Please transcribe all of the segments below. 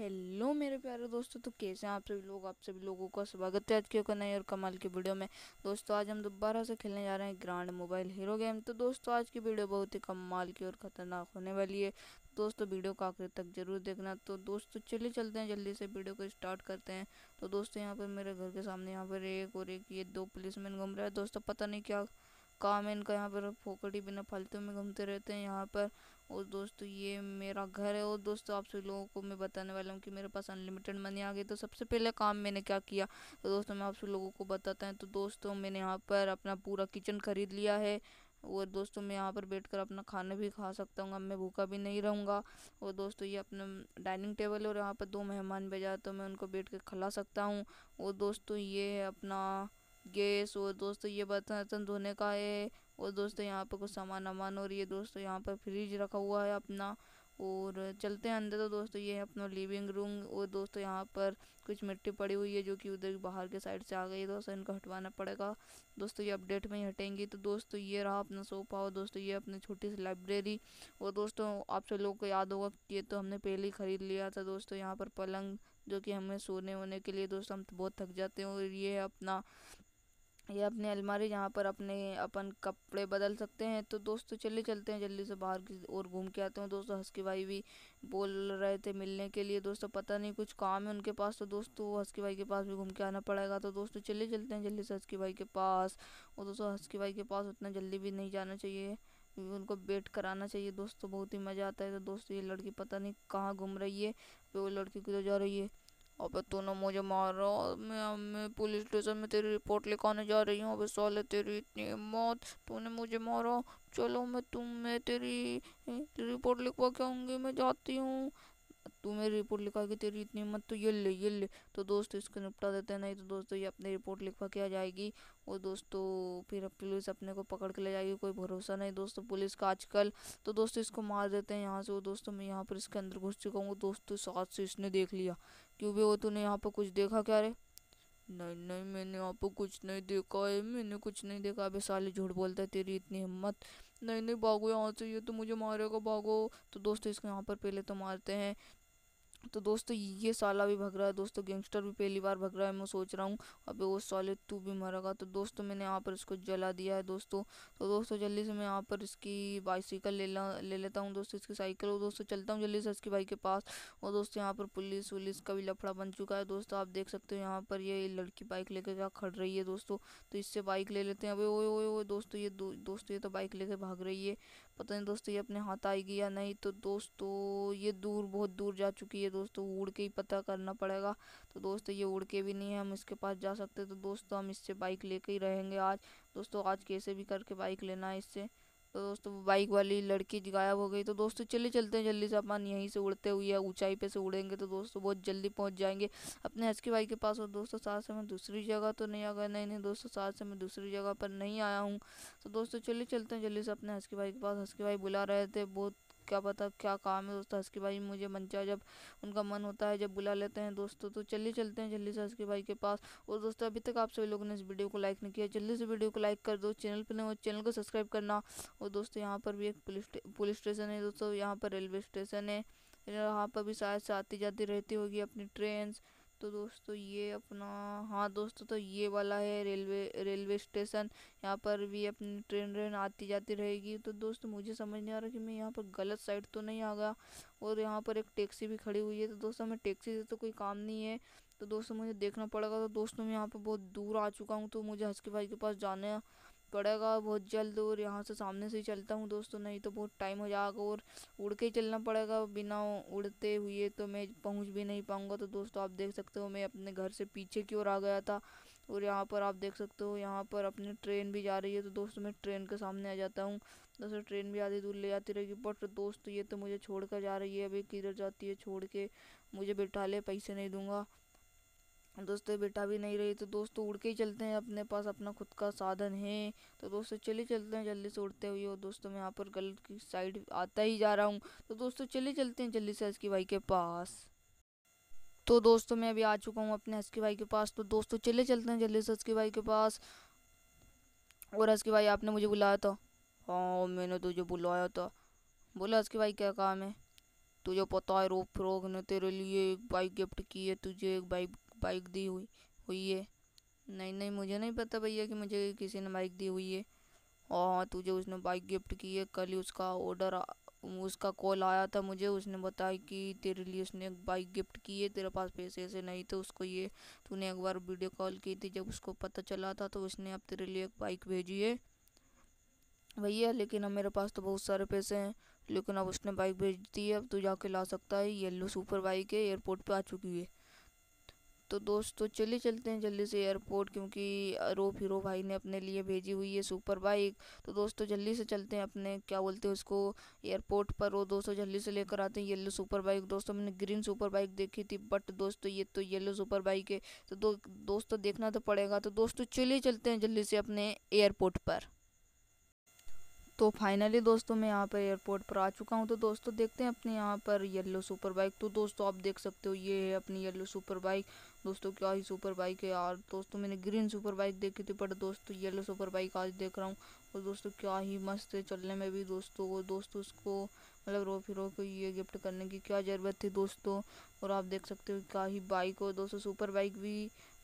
hello मेरे प्यारे दोस्तों तो कैसे हैं आप सभी लोग आप सभी लोगों का स्वागत है आज के नए और कमाल की वीडियो में दोस्तों आज हम दोबारा से खेलने जा रहे हैं ग्रांड मोबाइल हीरो गेम तो दोस्तों आज की वीडियो बहुत ही कमाल की और ख़तरनाक होने वाली है दोस्तों वीडियो को आखिर तक ज़रूर देखना तो दोस्तों चलिए चलते हैं जल्दी से वीडियो को स्टार्ट करते हैं तो दोस्तों यहाँ पर मेरे घर के सामने यहाँ पर एक और एक ये दो पुलिसमैन घूम रहे हैं दोस्तों पता नहीं क्या काम है इनका यहाँ पर फोकटी बिना फालतू में घूमते रहते हैं यहाँ पर और दोस्तों ये मेरा घर है और दोस्तों तो आप सभी लोगों को मैं बताने वाला हूँ कि मेरे पास अनलिमिटेड मनी आ गई तो सबसे पहले काम मैंने क्या किया तो दोस्तों मैं आप सभी लोगों को बताता हूँ तो दोस्तों मैंने यहाँ पर अपना पूरा किचन खरीद लिया है और दोस्तों मैं यहाँ पर बैठकर अपना खाना भी खा सकता हूँ अब मैं भूखा भी नहीं रहूँगा और दोस्तों ये अपना डाइनिंग टेबल और यहाँ पर दो मेहमान भेजा तो मैं उनको बैठ कर खिला सकता हूँ और दोस्तों ये है अपना गैस और दोस्तों ये बर्तन धोने का है और दोस्तों यहाँ पर कुछ सामान वामान और ये दोस्तों यहाँ पर फ्रिज रखा हुआ है अपना और चलते हैं अंदर तो दोस्तों ये है अपना लिविंग रूम और दोस्तों यहाँ पर कुछ मिट्टी पड़ी हुई है जो कि उधर बाहर के साइड से आ गई है दोस्तों इनको हटवाना पड़ेगा दोस्तों ये अपडेट में ही हटेंगी तो दोस्तों ये रहा अपना सोफा और दोस्तों ये अपनी छोटी सी लाइब्रेरी और दोस्तों आप सब लोगों को याद होगा कि ये तो हमने पहले ही ख़रीद लिया था दोस्तों यहाँ पर पलंग जो कि हमें सोने वोने के लिए दोस्तों हम तो बहुत थक जाते हैं और ये है अपना ये अपने अलमारी जहाँ पर अपने अपन कपड़े बदल सकते हैं तो दोस्तों चले चलते हैं जल्दी से बाहर की ओर घूम के आते हैं दोस्तों हंसकी भाई भी बोल रहे थे मिलने के लिए दोस्तों पता नहीं कुछ काम है उनके पास तो दोस्तों हंसकी भाई के पास भी घूम के आना पड़ेगा तो दोस्तों चले चलते हैं जल्दी से हंसकी भाई के पास और दोस्तों हंसकी भाई के पास उतना जल्दी भी नहीं जाना चाहिए उनको वेट कराना चाहिए दोस्तों बहुत ही मज़ा आता है तो दोस्तों ये लड़की पता नहीं कहाँ घूम रही है वो लड़की किधर जा रही है अबे ना मुझे मारा मैं मैं पुलिस स्टेशन में तेरी रिपोर्ट लिखाने जा रही हूँ अबे साले तेरी इतनी मौत तूने मुझे मारा चलो मैं तुम मैं तेरी रिपोर्ट लिखवा के आऊँगी मैं जाती हूँ तू मेरी रिपोर्ट लिखा के तेरी इतनी हिम्मत तो ये ले ये ले तो दोस्त इसको निपटा देते हैं नहीं तो दोस्तों ये अपनी रिपोर्ट लिखवा के आ जाएगी और दोस्तों तो फिर पुलिस अपने को पकड़ के ले जाएगी कोई भरोसा नहीं दोस्तों तो पुलिस का आजकल तो दोस्तों इसको मार देते हैं यहाँ से वो दोस्तों तो मैं यहाँ पर इसके अंदर घुस चुका हूँ दोस्तों साथ से इसने देख लिया क्यों भी वो तूने यहाँ पर कुछ देखा क्या रे नहीं नहीं मैंने यहाँ पर कुछ नहीं देखा है मैंने कुछ नहीं देखा अभी साले झूठ बोलता है तेरी इतनी हिम्मत नहीं नहीं भागो यहाँ से ये तो मुझे मारेगा भागो तो दोस्तों इसको यहाँ पर पहले तो मारते हैं तो दोस्तों ये साला भी भग रहा है दोस्तों गैंगस्टर भी पहली बार भग रहा है मैं सोच रहा हूँ अबे वो साले तू भी मरेगा तो दोस्तों मैंने यहाँ पर इसको जला दिया है दोस्तों तो दोस्तों जल्दी से मैं यहाँ पर इसकी बाइसिकल ले ला ले लेता हूँ दोस्तों इसकी साइकिल और दोस्तों चलता हूँ जल्दी से इसकी भाई के पास और दोस्तों यहाँ पर पुलिस वुलिस का भी लफड़ा बन चुका है दोस्तों आप देख सकते हो यहाँ पर ये लड़की बाइक लेकर क्या खड़ रही है दोस्तों तो इससे बाइक ले लेते हैं अब ओए ओए ओए दोस्तों ये दोस्तों ये तो बाइक लेकर भाग रही है पता नहीं दोस्तों ये अपने हाथ आएगी या नहीं तो दोस्तों ये दूर बहुत दूर जा चुकी है दोस्तों तो उड़ के ही पता करना पड़ेगा तो दोस्तों ये उड़ के भी नहीं है हम इसके पास जा सकते तो दोस्तों तो हम इससे बाइक लेके ही रहेंगे आज दोस्तों आज कैसे भी करके बाइक लेना है इससे तो दोस्तों बाइक वाली लड़की गायब हो गई तो दोस्तों चले चलते हैं जल्दी से अपन यहीं से उड़ते हुए ऊंचाई पे से उड़ेंगे तो दोस्तों बहुत जल्दी पहुंच जाएंगे अपने हंस के भाई के पास और दोस्तों साथ से मैं दूसरी जगह तो नहीं आ गया नहीं नहीं दोस्तों साथ से मैं दूसरी जगह पर नहीं आया हूँ तो दोस्तों चले चलते हैं जल्दी से अपने हंस के भाई के पास हंस के भाई बुला रहे थे बहुत क्या पता क्या काम है दोस्तों हंसके भाई मुझे मंचा जब उनका मन होता है जब बुला लेते हैं दोस्तों तो चलिए चलते हैं जल्दी से हंसके भाई के पास और दोस्तों अभी तक आप सभी लोगों ने इस वीडियो को लाइक नहीं किया जल्दी से वीडियो को लाइक कर दो चैनल पर नहीं तो चैनल को सब्सक्राइब करना और दोस्तों यहाँ पर भी एक पुलिस पुलिस स्टेशन है दोस्तों यहाँ पर रेलवे स्टेशन है यहाँ पर भी शायद से आती जाती रहती होगी अपनी ट्रेन तो दोस्तों ये अपना हाँ दोस्तों तो ये वाला है रेलवे रेलवे स्टेशन यहाँ पर भी अपनी ट्रेन ट्रेन आती जाती रहेगी तो दोस्तों मुझे समझ नहीं आ रहा कि मैं यहाँ पर गलत साइड तो नहीं आ गया और यहाँ पर एक टैक्सी भी खड़ी हुई है तो दोस्तों हमें टैक्सी से तो कोई काम नहीं है तो दोस्तों मुझे देखना पड़ेगा तो दोस्तों मैं यहाँ पर बहुत दूर आ चुका हूँ तो मुझे हंस के भाई के पास जाना पड़ेगा बहुत जल्द और यहाँ से सामने से ही चलता हूँ दोस्तों नहीं तो बहुत टाइम हो जाएगा और उड़ के ही चलना पड़ेगा बिना उड़ते हुए तो मैं पहुँच भी नहीं पाऊँगा तो दोस्तों आप देख सकते हो मैं अपने घर से पीछे की ओर आ गया था और यहाँ पर आप देख सकते हो यहाँ पर अपनी ट्रेन भी जा रही है तो दोस्तों मैं ट्रेन के सामने आ जाता हूँ दोस्तों ट्रेन भी आधी दूर ले जाती रहेगी बट दोस्त ये तो मुझे छोड़ कर जा रही है अभी किधर जाती है छोड़ के मुझे बिठा ले पैसे नहीं दूंगा दोस्तों बेटा भी नहीं रही तो दोस्तों उड़ के ही चलते हैं अपने पास अपना खुद का साधन है तो दोस्तों चले चलते हैं जल्दी से उड़ते हुए और दोस्तों मैं यहाँ पर गलत की साइड आता ही जा रहा हूँ तो दोस्तों चले चलते हैं जल्दी से हस्की भाई के पास तो दोस्तों मैं अभी आ चुका हूँ अपने हस्की भाई के पास तो दोस्तों चले चलते हैं जल्दी से हस्की भाई के पास और हस्की भाई आपने मुझे बुलाया था हाँ मैंने तुझे बुलाया था बोला हस्की भाई क्या काम है तुझे पता है रोक फ्रोक ने तेरे लिए एक बाइक गिफ्ट की है तुझे एक बाइक बाइक दी हुई हुई है नहीं नहीं मुझे नहीं पता भैया कि मुझे किसी ने बाइक दी हुई है हाँ तुझे उसने बाइक गिफ्ट की है कल ही उसका ऑर्डर उसका कॉल आया था मुझे उसने बताया कि तेरे लिए उसने एक बाइक गिफ्ट की है तेरे पास पैसे ऐसे नहीं थे उसको ये तूने एक बार वीडियो कॉल की थी जब उसको पता चला था तो उसने अब तेरे लिए एक बाइक भेजी है भैया लेकिन अब मेरे पास तो बहुत सारे पैसे हैं लेकिन अब उसने बाइक भेज दी है अब तू जाके ला सकता है येलो सुपर बाइक है एयरपोर्ट पर आ चुकी है तो दोस्तों तो चले चलते हैं जल्दी से एयरपोर्ट क्योंकि रोप हीरो भाई ने अपने लिए भेजी हुई है सुपर बाइक तो दोस्तों तो जल्दी से चलते हैं अपने क्या बोलते हैं उसको एयरपोर्ट पर वो दोस्तों जल्दी से लेकर आते हैं येलो सुपर बाइक दोस्तों मैंने ग्रीन सुपर बाइक देखी थी बट दोस्तों ये तो येलो सुपर बाइक है तो दो, दोस्तों देखना तो पड़ेगा तो दोस्तों चले चलते हैं जल्दी से अपने एयरपोर्ट पर तो फाइनली दोस्तों मैं यहाँ पर एयरपोर्ट पर आ चुका हूँ तो दोस्तों देखते हैं अपने यहाँ पर येलो सुपर बाइक तो दोस्तों आप देख सकते हो ये है अपनी येलो सुपर बाइक दोस्तों क्या ही सुपर बाइक है यार दोस्तों मैंने ग्रीन सुपर बाइक देखी थी बट दोस्तों येलो सुपर बाइक आज देख रहा हूँ और दोस्तों क्या ही मस्त है चलने में भी दोस्तों और दोस्तों उसको मतलब रो फिरो को ये गिफ्ट करने की क्या ज़रूरत थी दोस्तों और आप देख सकते हो क्या ही बाइक हो दोस्तों सुपर बाइक भी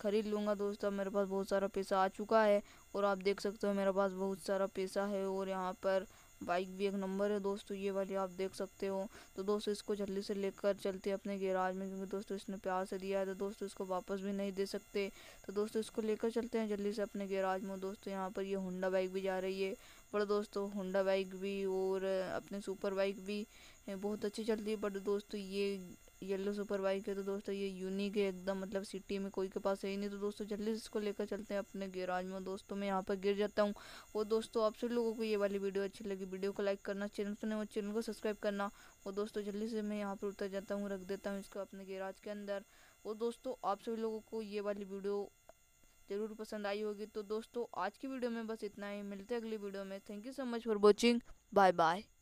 ख़रीद लूँगा दोस्तों मेरे पास बहुत सारा पैसा आ चुका है और आप देख सकते हो मेरे पास बहुत सारा पैसा है और यहाँ पर बाइक भी एक नंबर है दोस्तों ये वाली आप देख सकते हो तो दोस्तों इसको जल्दी से लेकर चलते अपने गैराज में क्योंकि दोस्तों इसने प्यार से दिया है तो दोस्तों इसको वापस भी नहीं दे सकते तो दोस्तों इसको लेकर चलते हैं जल्दी से अपने गैराज में दोस्तों यहाँ पर ये होंडा बाइक भी जा रही है पर दोस्तों होंडा बाइक भी और अपने सुपर बाइक भी बहुत अच्छी चलती है बट दोस्तों ये येलो सुपर बाइक है तो दोस्तों ये यूनिक है एकदम मतलब सिटी में कोई के पास है ही नहीं तो दोस्तों जल्दी से इसको लेकर चलते हैं अपने गैराज में दोस्तों मैं यहाँ पर गिर जाता हूँ और दोस्तों आप सभी लोगों को ये वाली वीडियो अच्छी लगी वीडियो को लाइक करना चैनल पर और चैनल को सब्सक्राइब करना और दोस्तों जल्दी से मैं यहाँ पर उतर जाता हूँ रख देता हूँ इसको अपने गैराज के अंदर और दोस्तों आप सभी लोगों को ये वाली वीडियो ज़रूर पसंद आई होगी तो दोस्तों आज की वीडियो में बस इतना ही मिलते हैं अगली वीडियो में thank you so much for watching bye bye